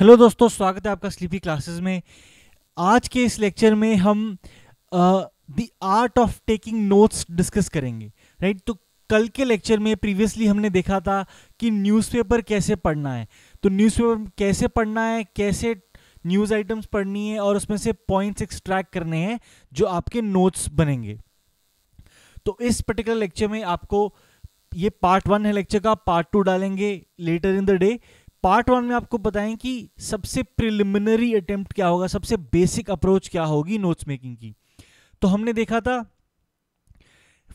Hello दोस्तों स्वागत है आपका स्लीपी क्लासेस में आज के इस लेक्चर में हम the art of taking notes discuss करेंगे राइट तो कल के लेक्चर में प्रीवियसली हमने देखा था कि न्यूज़पेपर कैसे पढ़ना है तो न्यूज़पेपर कैसे पढ़ना है कैसे न्यूज़ आइटम्स पढ़नी है और उसमें से पॉइंट्स एक्सट्रैक्ट करने हैं जो आपके नोट्स बनेंगे तो इस पर्टिकुलर लेक्चर में आपको ये पार्ट वन है लेक्चर का पार्ट टू डालेंगे later in the day part one में आपको बताएं कि सबसे प्रिलिमिनरी अटेम्प्ट क्या होगा सबसे बेसिक अप्रोच क्या होगी नोट्स मेकिंग की तो हमने देखा था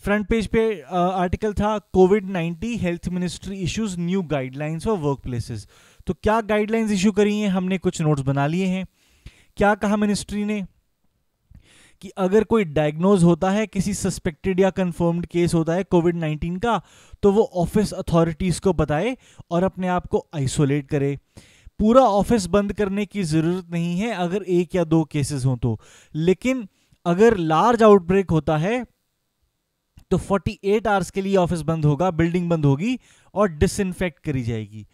फ्रंट पेज पे आर्टिकल था COVID 19 health ministry issues new guidelines for work places तो क्या गाइडलाइंस इशू करी हैं हमने कुछ नोट्स बना लिए हैं क्या कहा मिनिस्ट्री ने कि अगर कोई डायग्नोज होता है किसी सस्पेक्टेड या कंफर्म्ड केस होता है कोविड नाइन्टीन का तो वो ऑफिस अथॉरिटीज़ को बताए और अपने आप को आइसोलेट करे पूरा ऑफिस बंद करने की ज़रूरत नहीं है अगर एक या दो केसेस हों तो लेकिन अगर लार्ज आउटब्रेक होता है तो 48 आवर्स के लिए ऑफिस बंद होगा बिल्डिंग बंद होगी और डिसइनफेक्ट करी जाएगी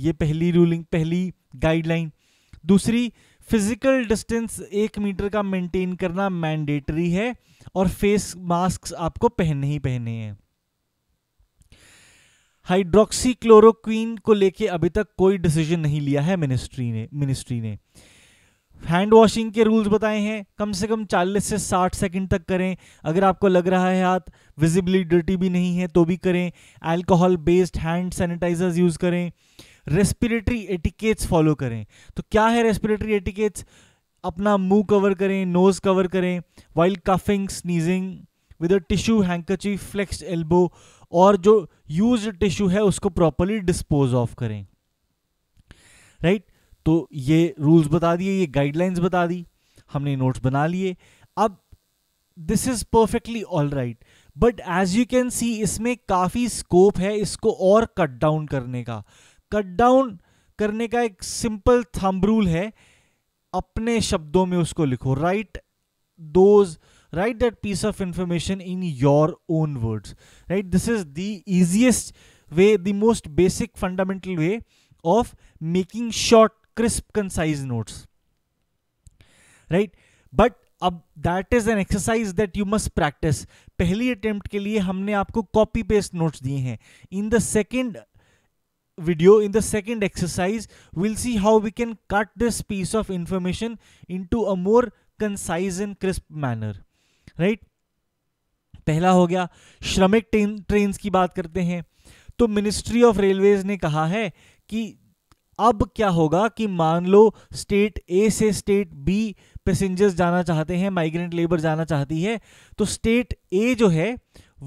ये पहली रूलिंग पहली गाइडलाइन दूसरी फिजिकल डिस्टेंस एक मीटर का मेंटेन करना मैंडेटरी है और फेस मास्क आपको पहनने ही पहने हैं हाइड्रोक्सी क्लोरोक्वीन को लेके अभी तक कोई डिसीजन नहीं लिया है मिनिस्ट्री ने मिनिस्ट्री ने हैंड वॉशिंग के रूल्स बताए हैं कम से कम 40 से 60 सेकंड तक करें अगर आपको लग रहा है हाथ विजिबिलिटी भी नहीं है तो भी करें alcohol based hand sanitizers use करें रेस्पिरेटरी एटिकेट्स फॉलो करें तो क्या है रेस्पिरेटरी एटिकेट्स अपना मुंह कवर करें नोज कवर करें while coughing sneezing with a tissue hanky flex elbow और जो यूज टिश्यू है उसको प्रॉपरली डिस्पोज ऑफ करें राइट right? तो ये रूल्स बता दिए ये गाइडलाइंस बता दी हमने नोट्स बना लिए अब this is perfectly all right but as you can see इसमें काफ़ी स्कोप है इसको और कट डाउन करने का कट डाउन करने का एक सिंपल थंब रूल है अपने शब्दों में उसको लिखो right those write that piece of information in your own words right this is the easiest way the most basic fundamental way of making short crisp concise notes right but अब that is an exercise that you must practise पहली attempt के लिए हमने आपको copy paste notes दिए हैं in the second video in the second exercise we'll see how we can cut this piece of information into a more concise and crisp manner right पहला हो गया श्रमिक ट्रेन ट्रेन की बात करते हैं तो मिनिस्ट्री ऑफ रेलवेज ने कहा है कि अब क्या होगा कि मान लो स्टेट ए से स्टेट बी पैसेंजर्स जाना चाहते हैं माइग्रेंट लेबर जाना चाहती है तो स्टेट ए जो है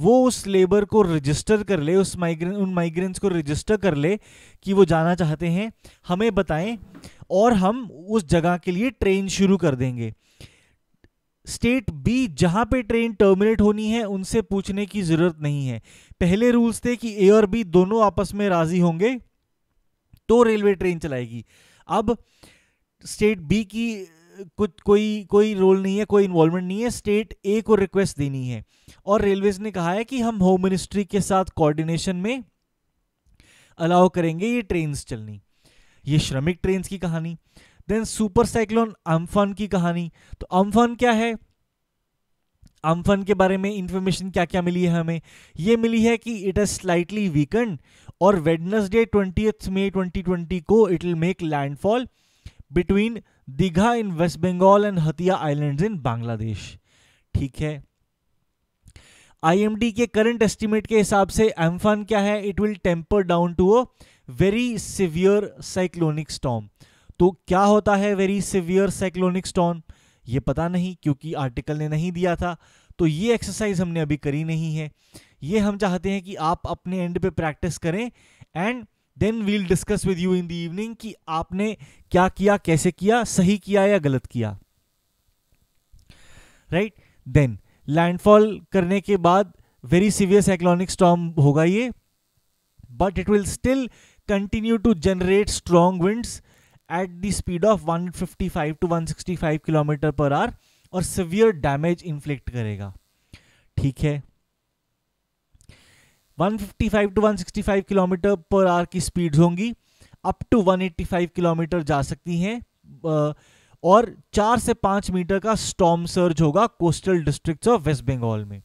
वो उस लेबर को रजिस्टर कर ले उस माइग्रेंट उन माइग्रेंट्स को रजिस्टर कर ले कि वो जाना चाहते हैं हमें बताएं और हम उस जगह के लिए ट्रेन शुरू कर देंगे स्टेट बी जहाँ पे ट्रेन टर्मिनेट होनी है उनसे पूछने की ज़रूरत नहीं है पहले रूल्स थे कि ए और बी दोनों आपस में राज़ी होंगे तो रेलवे ट्रेन चलाएगी अब स्टेट बी की कुछ कोई कोई रोल नहीं है कोई इन्वॉल्वमेंट नहीं है स्टेट ए को रिक्वेस्ट देनी है और रेलवेज ने कहा है कि हम होम मिनिस्ट्री के साथ कोऑर्डिनेशन में अलाउ करेंगे ये ट्रेन चलनी ये श्रमिक ट्रेन की कहानी देन सुपर साइक्लोन अम्फन की कहानी तो अम्फन क्या है अम्फन के बारे में इंफॉर्मेशन क्या क्या मिली है हमें ये मिली है कि इट इज़ स्लाइटली वीकेंड और वेडनसडे ट्वेंटी मई ट्वेंटी को it will make landfall between Digha in West Bengal and Hatiya islands in Bangladesh ठीक है आईएमडी के करंट एस्टिमेट के हिसाब से एम्फन क्या है it will temper down to a very severe cyclonic storm तो क्या होता है वेरी सिवियर साइक्लोनिक स्टॉम ये पता नहीं क्योंकि आर्टिकल ने नहीं दिया था तो ये एक्सरसाइज हमने अभी करी नहीं है ये हम चाहते हैं कि आप अपने एंड पे प्रैक्टिस करें and then we'll discuss with you in the evening कि आपने क्या किया कैसे किया सही किया या गलत किया राइट देन लैंडफॉल करने के बाद वेरी सीवियर साइक्लोनिक स्टॉम होगा ये but it will still continue to generate strong winds at the speed of 155 to 165 kilometre per hour और सिवियर डैमेज इन्फ्लिक्ट करेगा ठीक है 155 टू 165 किलोमीटर पर आर की स्पीड्स होंगी अप टू 185 किलोमीटर जा सकती हैं और चार से पाँच मीटर का स्टॉम सर्ज होगा coastal districts of West Bengal में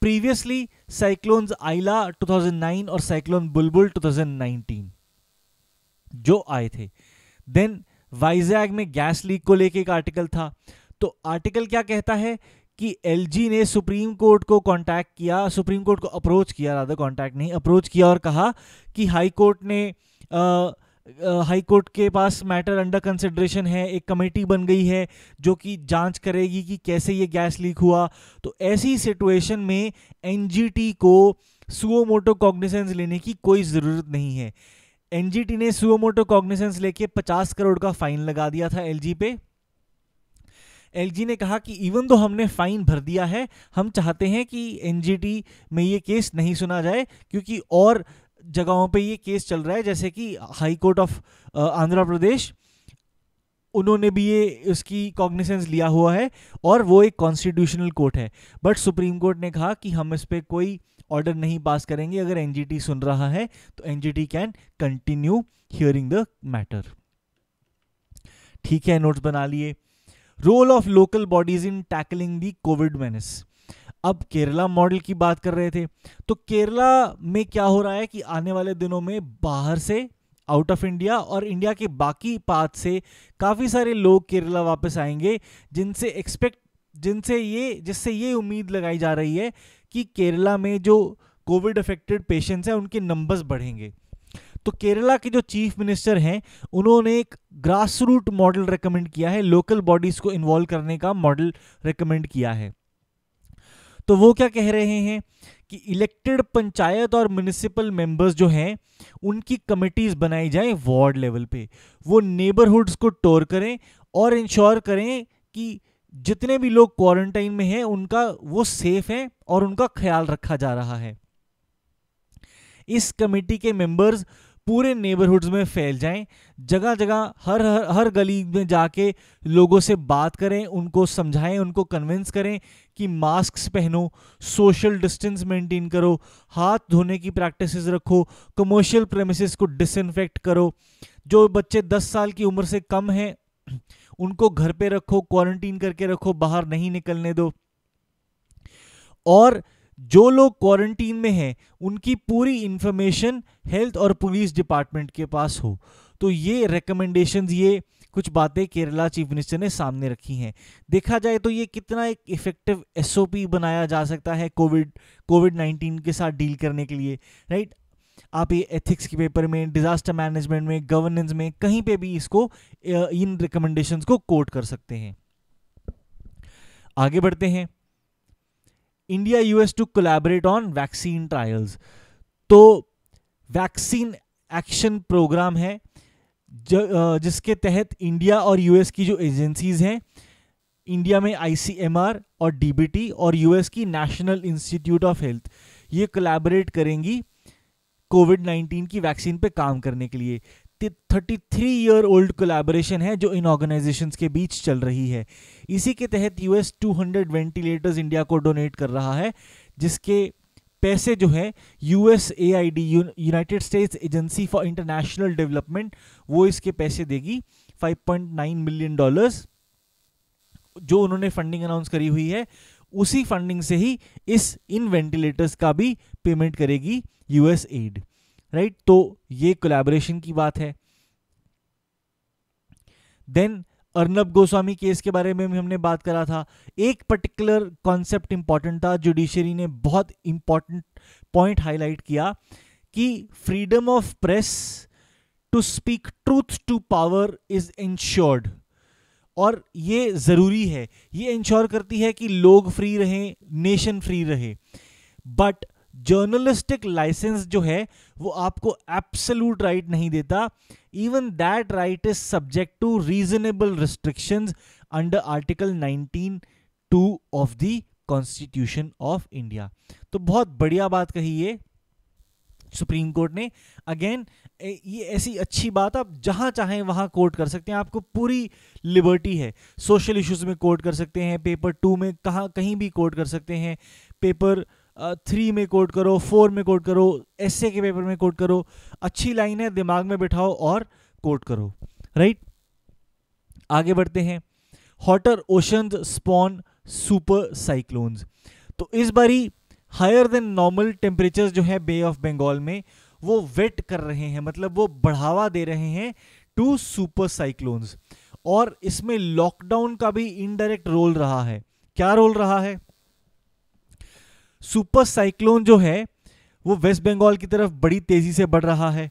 प्रीवियसली साइक्लोन्स आइला 2009 और साइक्लोन बुलबुल 2019 जो आए थे देन वाइजैग में गैस लीक को लेके एक आर्टिकल था तो आर्टिकल क्या कहता है कि एलजी ने सुप्रीम कोर्ट को कांटेक्ट किया सुप्रीम कोर्ट को अप्रोच किया राधा कांटेक्ट नहीं अप्रोच किया और कहा कि हाई कोर्ट ने आ, हाई कोर्ट के पास मैटर अंडर कंसिड्रेशन है एक कमेटी बन गई है जो कि जांच करेगी कि कैसे ये गैस लीक हुआ तो ऐसी सिचुएशन में एनजीटी को सुओमोटो कॉग्निसेंस लेने की कोई ज़रूरत नहीं है एनजीटी ने सुओमोटो कॉग्निसेंस लेके 50 करोड़ का फाइन लगा दिया था एलजी पे एल ने कहा कि इवन दो हमने फाइन भर दिया है हम चाहते हैं कि एन में ये केस नहीं सुना जाए क्योंकि और जगहों पे ये केस चल रहा है जैसे कि High Court of Andhra Pradesh उन्होंने भी ये उसकी कॉग्निसेंस लिया हुआ है और वो एक कॉन्स्टिट्यूशनल कोर्ट है बट सुप्रीम कोर्ट ने कहा कि हम इस पर कोई ऑर्डर नहीं पास करेंगे अगर एन सुन रहा है तो and can continue hearing the matter ठीक है नोट्स बना लिए role of local bodies in tackling the COVID menace अब केरला मॉडल की बात कर रहे थे तो केरला में क्या हो रहा है कि आने वाले दिनों में बाहर से आउट ऑफ इंडिया और इंडिया के बाकी पार्ट से काफ़ी सारे लोग केरला वापस आएंगे जिनसे एक्सपेक्ट जिनसे ये जिससे ये उम्मीद लगाई जा रही है कि केरला में जो कोविड अफेक्टेड पेशेंट्स हैं उनके नंबर्स बढ़ेंगे तो केरला के जो चीफ मिनिस्टर हैं उन्होंने एक ग्रास रूट मॉडल रिकमेंड किया है लोकल बॉडीज़ को इन्वॉल्व करने का मॉडल रिकमेंड किया है तो वो क्या कह रहे हैं कि इलेक्टेड पंचायत और म्यूनिसिपल मेंबर्स जो हैं उनकी कमिटीज़ बनाई जाएं वार्ड लेवल पे वो नेबरहुड्स को टोर करें और इंश्योर करें कि जितने भी लोग क्वारंटाइन में हैं उनका वो सेफ हैं और उनका ख्याल रखा जा रहा है इस कमेटी के मेंबर्स पूरे नेबरहुड्स में फैल जाएं जगह जगह हर हर हर गली में जाके लोगों से बात करें उनको समझाएं उनको कन्विंस करें कि मास्क पहनो सोशल डिस्टेंस मेंटेन करो हाथ धोने की प्रैक्टिसेस रखो कमर्शियल प्रेमिसेस को डिसइनफेक्ट करो जो बच्चे 10 साल की उम्र से कम हैं उनको घर पे रखो क्वारंटीन करके रखो बाहर नहीं निकलने दो और जो लोग क्वारंटीन में हैं उनकी पूरी इन्फॉर्मेशन हेल्थ और पुलिस डिपार्टमेंट के पास हो तो ये रिकमेंडेशन ये कुछ बातें केरला चीफ मिनिस्टर ने सामने रखी हैं देखा जाए तो ये कितना एक इफ़ेक्टिव एस बनाया जा सकता है कोविड कोविड नाइन्टीन के साथ डील करने के लिए राइट आप ये एथिक्स के पेपर में डिज़ास्टर मैनेजमेंट में गवर्नेंस में कहीं पे भी इसको इन रिकमेंडेशंस को कोट कर सकते हैं आगे बढ़ते हैं India US to collaborate on vaccine trials तो वैक्सीन एक्शन प्रोग्राम है ज, जिसके तहत इंडिया और यूएस की जो एजेंसीज हैं इंडिया में आईसीएमआर और डीबीटी और यूएस की नेशनल इंस्टीट्यूट ऑफ हेल्थ ये कोलैबोरेट करेंगी कोविड 19 की वैक्सीन पे काम करने के लिए thirty three year old collaboration है जो इन ऑर्गेनाइजेशंस के बीच चल रही है इसी के तहत यूएस 200 वेंटिलेटर्स इंडिया को डोनेट कर रहा है जिसके पैसे जो है US A United States Agency for International Development वो इसके पैसे देगी 5.9 मिलियन डॉलर्स जो उन्होंने फंडिंग अनाउंस करी हुई है उसी फंडिंग से ही इस इन वेंटिलेटर्स का भी पेमेंट करेगी यूएस एड राइट तो ये कोलैबोरेशन की बात है देन अर्नब गोस्वामी केस के बारे में भी हमने बात करा था एक पर्टिकुलर कॉन्सेप्ट इंपॉर्टेंट था जुडिशरी ने बहुत इंपॉर्टेंट पॉइंट हाईलाइट किया कि freedom of press to speak truth to power is ensured और ये ज़रूरी है ये इंश्योर करती है कि लोग फ्री रहें नेशन फ्री रहे बट जर्नलिस्टिक लाइसेंस जो है वो आपको एब्सोल्यूट राइट right नहीं देता even that right is subject to reasonable restriction under article 19 two of the constitution of India तो बहुत बढ़िया बात कही ये सुप्रीम कोर्ट ने अगेन ये ऐसी अच्छी बात आप जहाँ चाहें वहाँ कोर्ट कर सकते हैं आपको पूरी लिबर्टी है सोशल इश्यूज में कोर्ट कर सकते हैं पेपर टू में कहाँ कहीं भी कोर्ट कर सकते हैं पेपर थ्री में कोट करो फोर में कोट करो एस के पेपर में कोट करो अच्छी लाइन है दिमाग में बिठाओ और कोट करो राइट आगे बढ़ते हैं hotter ocean spawn super cyclones तो इस बारी हायर देन नॉर्मल टेम्परेचर जो है बे ऑफ बंगाल में वो वेट कर रहे हैं मतलब वो बढ़ावा दे रहे हैं टू सुपर साइक्लोन्स और इसमें लॉकडाउन का भी इनडायरेक्ट रोल रहा है क्या रोल रहा है सुपर साइक्लोन जो है वो वेस्ट बंगाल की तरफ बड़ी तेजी से बढ़ रहा है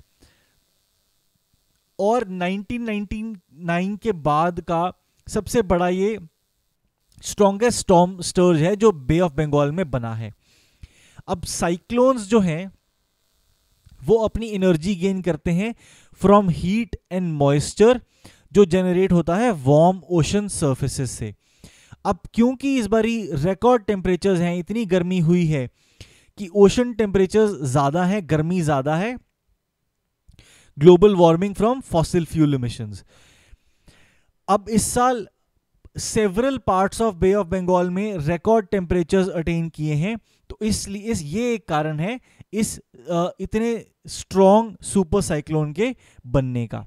और 1999 के बाद का सबसे बड़ा ये स्ट्रॉन्गेस्ट स्टॉम स्टर्ज है जो बे ऑफ बंगाल में बना है अब साइक्लोन्स जो हैं वो अपनी एनर्जी गेन करते हैं फ्रॉम हीट एंड मॉइस्चर जो जनरेट होता है वार्म ओशन सर्फेसिस से अब क्योंकि इस बारी रिकॉर्ड टेम्परेचर्स हैं इतनी गर्मी हुई है कि ओशन टेम्परेचर्स ज़्यादा है गर्मी ज़्यादा है global warming from fossil fuel emission अब इस साल several parts of Bay of Bengal में रिकॉर्ड टेम्परेचर्स अटेन किए हैं तो इसलिए इस ये एक कारण है इस इतने स्ट्रॉन्ग सुपर साइक्लोन के बनने का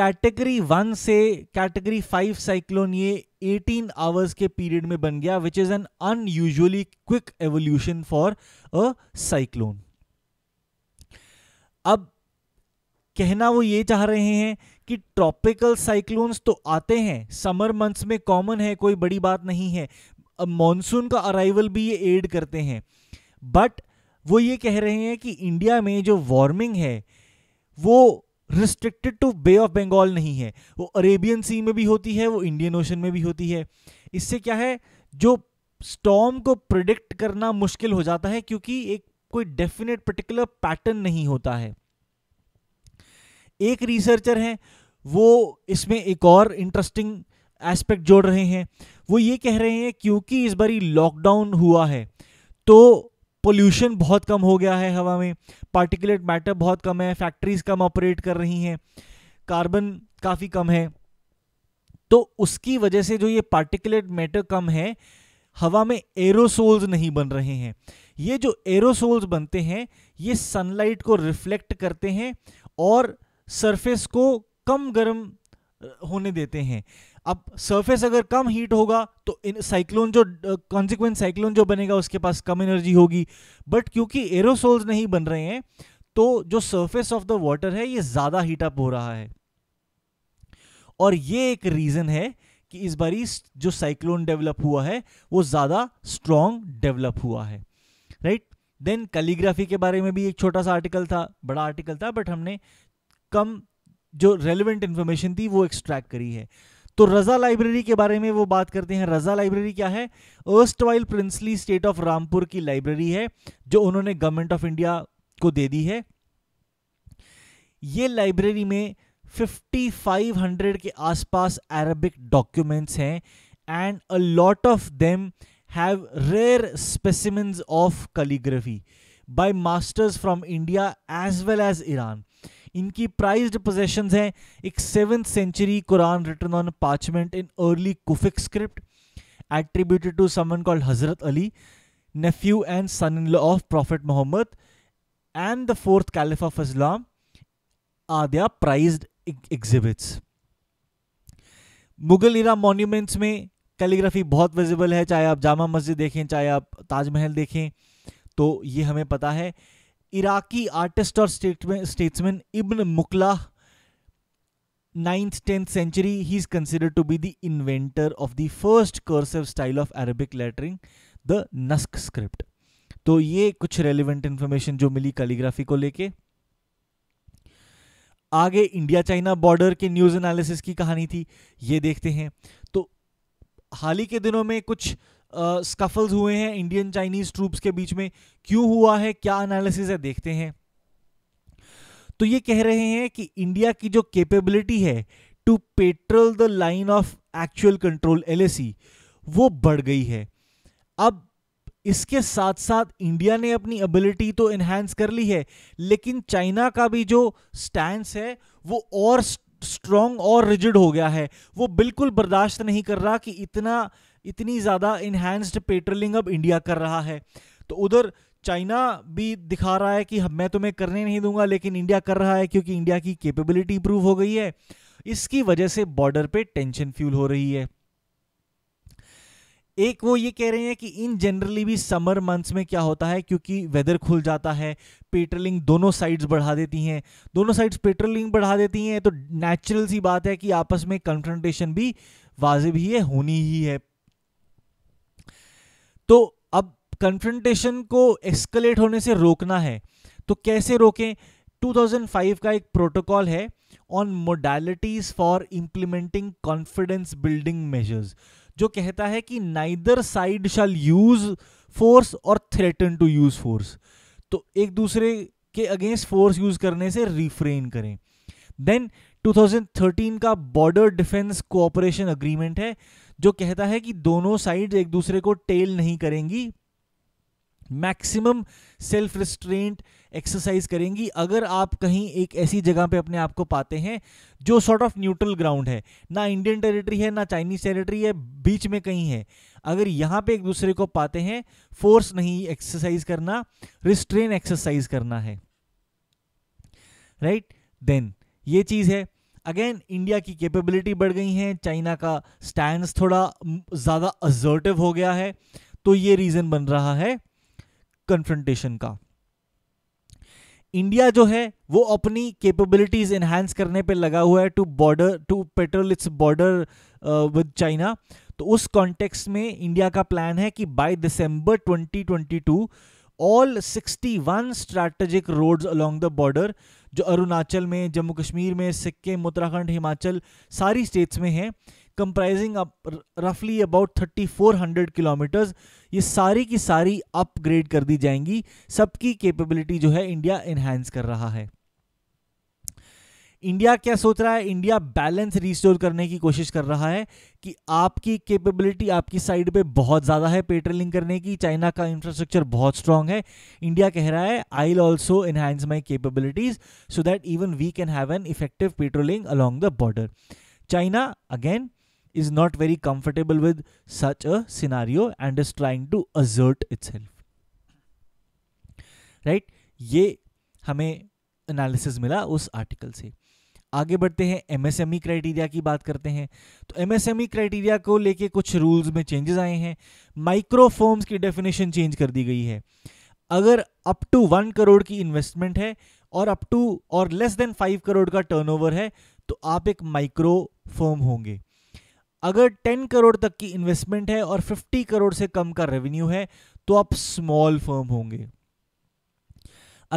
कैटेगरी वन से कैटेगरी फाइव साइक्लोन ये 18 आवर्स के पीरियड में बन गया which is an unusually quick evolution for a cyclone अब कहना वो ये चाह रहे हैं कि ट्रॉपिकल साइक्लोन्स तो आते हैं समर मंथ्स में कॉमन है कोई बड़ी बात नहीं है अब मॉनसून का अराइवल भी ये एड करते हैं बट वो ये कह रहे हैं कि इंडिया में जो वार्मिंग है वो restricted to Bay of Bengal नहीं है वो अरेबियन सी में भी होती है वो इंडियन ओशन में भी होती है इससे क्या है जो स्टॉम को प्रिडिक्ट करना मुश्किल हो जाता है क्योंकि एक कोई डेफिनेट पर्टिकुलर पैटर्न नहीं होता है एक रिसर्चर है वो इसमें एक और इंटरेस्टिंग एस्पेक्ट जोड़ रहे हैं वो ये कह रहे हैं क्योंकि इस बारी लॉकडाउन हुआ है तो पोल्यूशन बहुत कम हो गया है हवा में पार्टिकुलेट मैटर बहुत कम है फैक्ट्रीज कम ऑपरेट कर रही हैं कार्बन काफ़ी कम है तो उसकी वजह से जो ये पार्टिकुलेट मैटर कम है हवा में एरोसोल्स नहीं बन रहे हैं ये जो एरोसोल्स बनते हैं ये सनलाइट को रिफ्लेक्ट करते हैं और सरफेस को कम गर्म होने देते हैं अब सरफेस अगर कम हीट होगा तो इन साइक्लोन जो कॉन्सिक्वेंस uh, साइक्लोन जो बनेगा उसके पास कम एनर्जी होगी बट क्योंकि एरोसोल्स नहीं बन रहे हैं तो जो सरफेस ऑफ द वाटर है ये ज़्यादा अप हो रहा है और ये एक रीज़न है कि इस बारी जो साइक्लोन डेवलप हुआ है वो ज़्यादा स्ट्रॉन्ग डेवलप हुआ है राइट देन कैलीग्राफी के बारे में भी एक छोटा सा आर्टिकल था बड़ा आर्टिकल था बट हमने कम जो रेलिवेंट इंफॉर्मेशन थी वो एक्सट्रैक्ट करी है तो रज़ा लाइब्रेरी के बारे में वो बात करते हैं रज़ा लाइब्रेरी क्या है while princely state of Rampur की लाइब्रेरी है जो उन्होंने गवर्नमेंट ऑफ इंडिया को दे दी है ये लाइब्रेरी में 5500 के आसपास अरबिक डॉक्यूमेंट्स हैं and a lot of them have rare specimens of calligraphy by masters from India as well as Iran इनकी प्राइज पोजेशन हैं एक seven century Quran written on parchment in early Kufic script attributed to someone called Hazrat Ali nephew and son-in-law of Prophet Muhammad and the fourth Caliph of Islam are their prized exhibits. Mughal era monuments में calligraphy बहुत visible है चाहे आप जामा मस्जिद देखें चाहे आप ताजमहल देखें तो ये हमें पता है इराकी आर्टिस्ट और statesman Ibn Muqla ninth tenth century he is considered to be the inventor of the first cursive style of Arabic lettering the Naskh script तो ये कुछ रेलिवेंट इंफॉर्मेशन जो मिली कैलीग्राफी को लेके आगे इंडिया चाइना बॉर्डर के news analysis की कहानी थी ये देखते हैं तो हाल ही के दिनों में कुछ स्कफल्स हुए हैं इंडियन चाइनीज ट्रूप्स के बीच में क्यों हुआ है क्या एनालिसिस है देखते हैं तो ये कह रहे हैं कि इंडिया की जो कैपेबिलिटी है to patrol the line of actual control L वो बढ़ गई है अब इसके साथ साथ इंडिया ने अपनी एबिलिटी तो एनहेंस कर ली है लेकिन चाइना का भी जो स्टैंड है वो और स्ट्रॉन्ग और रिजिड हो गया है वो बिल्कुल बर्दाश्त नहीं कर रहा कि इतना इतनी ज़्यादा इन्हेंस्ड पेट्रोलिंग अब इंडिया कर रहा है तो उधर चाइना भी दिखा रहा है कि हम मैं तुम्हें करने नहीं दूंगा लेकिन इंडिया कर रहा है क्योंकि इंडिया की कैपेबिलिटी प्रूव हो गई है इसकी वजह से बॉर्डर पे टेंशन फ्यूल हो रही है एक वो ये कह रहे हैं कि इन जनरली भी समर मंथ्स में क्या होता है क्योंकि वेदर खुल जाता है पेट्रोलिंग दोनों साइड्स बढ़ा देती हैं दोनों साइड्स पेट्रोलिंग बढ़ा देती हैं तो नेचुरल सी बात है कि आपस में कंफ्रंटेशन भी वाजिब ही है होनी ही है तो अब कन्फ्रंटेशन को एस्केलेट होने से रोकना है तो कैसे रोकें 2005 का एक प्रोटोकॉल है on modalities for implementing confidence building measures जो कहता है कि neither side shall use force और थ्रेटन टू यूज फोर्स तो एक दूसरे के अगेंस्ट फोर्स यूज करने से रिफ्रेन करें देन 2013 का बॉर्डर डिफेंस कोऑपरेशन अग्रीमेंट है जो कहता है कि दोनों साइड एक दूसरे को टेल नहीं करेंगी मैक्सिमम सेल्फ रिस्ट्रेंट एक्सरसाइज करेंगी अगर आप कहीं एक ऐसी जगह पे अपने आप को पाते हैं जो सॉर्ट ऑफ न्यूट्रल ग्राउंड है ना इंडियन टेरिटरी है ना चाइनीज टेरिटरी है बीच में कहीं है अगर यहाँ पे एक दूसरे को पाते हैं फोर्स नहीं एक्सरसाइज करना रिस्ट्रेन एक्सरसाइज करना है राइट right? देन ये चीज़ है अगेन इंडिया की कैपेबिलिटी बढ़ गई है चाइना का स्टैंड थोड़ा ज़्यादा अजर्टिव हो गया है तो ये रीज़न बन रहा है कन्फ्रंटेशन का इंडिया जो है वो अपनी कैपेबिलिटीज एनहेंस करने पे लगा हुआ है to border to patrol its border with China तो उस कॉन्टेक्स्ट में इंडिया का प्लान है कि by December 2022 all 61 strategic roads along the border जो अरुणाचल में जम्मू कश्मीर में सिक्किम उत्तराखंड हिमाचल सारी स्टेट्स में हैं कंप्राइजिंग रफली अबाउट 3400 किलोमीटर्स ये सारी की सारी अपग्रेड कर दी जाएंगी सबकी कैपेबिलिटी जो है इंडिया इन्हेंस कर रहा है इंडिया क्या सोच रहा है इंडिया बैलेंस रिस्टोर करने की कोशिश कर रहा है कि आपकी कैपेबिलिटी आपकी साइड पे बहुत ज़्यादा है पेट्रोलिंग करने की चाइना का इंफ्रास्ट्रक्चर बहुत स्ट्रांग है इंडिया कह रहा है I will also enhance my capabilities so that even we can have an effective patrolling along the border China again is not very comfortable with such a scenario and is trying to assert itself right ये हमें analysis मिला उस article से आगे बढ़ते हैं MSME criteria e की बात करते हैं तो एमएसएमई क्राइटेरिया e को लेके कुछ रूल्स में चेंजेस आए हैं माइक्रो फर्म्स की डेफिनेशन चेंज कर दी गई है अगर अप टू वन करोड़ की इन्वेस्टमेंट है और अप टू और लेस देन फाइव करोड़ का टर्नओवर है तो आप एक माइक्रो फर्म होंगे अगर 10 करोड़ तक की इन्वेस्टमेंट है और 50 करोड़ से कम का रेवेन्यू है तो आप स्मॉल फर्म होंगे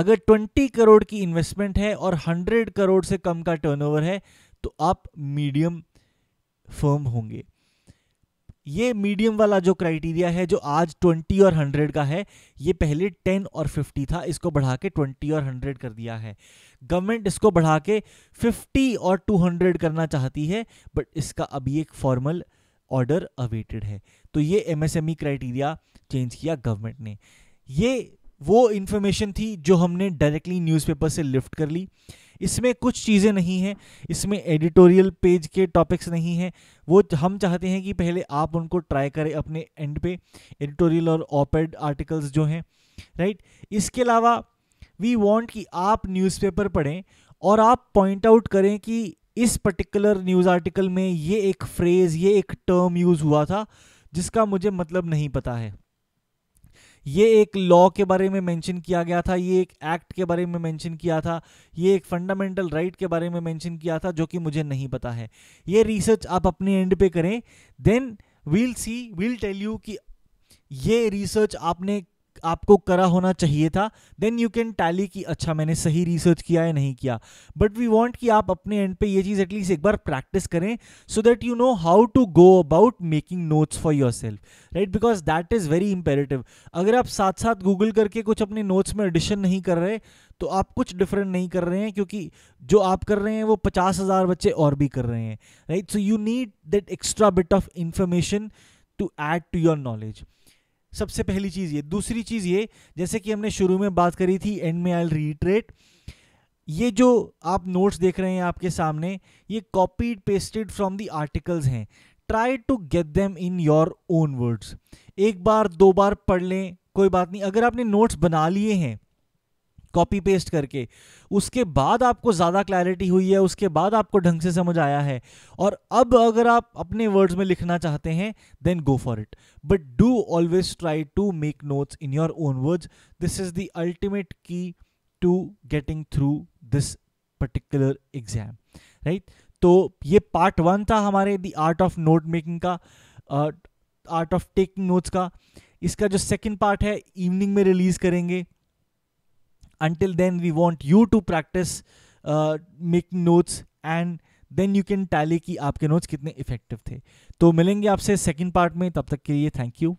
अगर 20 करोड़ की इन्वेस्टमेंट है और 100 करोड़ से कम का टर्नओवर है तो आप मीडियम फर्म होंगे ये मीडियम वाला जो क्राइटेरिया है जो आज 20 और 100 का है ये पहले 10 और 50 था इसको बढ़ा के 20 और 100 कर दिया है गवर्नमेंट इसको बढ़ा के 50 और 200 करना चाहती है बट इसका अभी एक फॉर्मल ऑर्डर अवेटेड है तो ये एमएसएमई क्राइटेरिया चेंज किया गवर्नमेंट ने ये वो इन्फॉर्मेशन थी जो हमने डायरेक्टली न्यूज़पेपर से लिफ्ट कर ली इसमें कुछ चीज़ें नहीं हैं इसमें एडिटोरियल पेज के टॉपिक्स नहीं हैं वो हम चाहते हैं कि पहले आप उनको ट्राई करें अपने एंड पे एडिटोरियल और ऑपेड आर्टिकल्स जो हैं राइट इसके अलावा वी वॉन्ट कि आप न्यूज़पेपर पढ़ें और आप पॉइंट आउट करें कि इस पर्टिकुलर न्यूज़ आर्टिकल में ये एक फ्रेज़ ये एक टर्म यूज़ हुआ था जिसका मुझे मतलब नहीं पता है ये एक लॉ के बारे में मेंशन किया गया था ये एक एक्ट के बारे में मेंशन किया था ये एक फंडामेंटल राइट right के बारे में मेंशन किया था जो कि मुझे नहीं पता है ये रिसर्च आप अपने एंड पे करें then we'll see we'll tell you कि ये रिसर्च आपने आपको करा होना चाहिए था देन यू कैन टैली कि अच्छा मैंने सही रिसर्च किया या नहीं किया बट वी वॉन्ट कि आप अपने एंड पे ये चीज़ एटलीस्ट एक बार प्रैक्टिस करें so that you know how to go about making notes for yourself right because that is very imperative अगर आप साथ साथ गूगल करके कुछ अपने नोट्स में एडिशन नहीं कर रहे तो आप कुछ डिफरेंट नहीं कर रहे हैं क्योंकि जो आप कर रहे हैं वो पचास हज़ार बच्चे और भी कर रहे हैं right so you need that extra bit of information to add to your knowledge सबसे पहली चीज़ ये दूसरी चीज़ ये जैसे कि हमने शुरू में बात करी थी एंड में आई रीट्रेट ये जो आप नोट्स देख रहे हैं आपके सामने ये copied pasted from the articles हैं try to get them in your own words एक बार दो बार पढ़ लें कोई बात नहीं अगर आपने नोट्स बना लिए हैं कॉपी पेस्ट करके उसके बाद आपको ज़्यादा क्लैरिटी हुई है उसके बाद आपको ढंग से समझ आया है और अब अगर आप अपने वर्ड्स में लिखना चाहते हैं then go for it but do always try to make notes in your own words this is the ultimate key to getting through this particular exam right तो ये पार्ट वन था हमारे the art of note making का art of taking notes का इसका जो second part है evening में रिलीज करेंगे until then we want you to practice uh, making notes and then you can tally कि आपके नोट्स कितने इफेक्टिव थे तो मिलेंगे आपसे सेकंड पार्ट में तब तक के लिए थैंक यू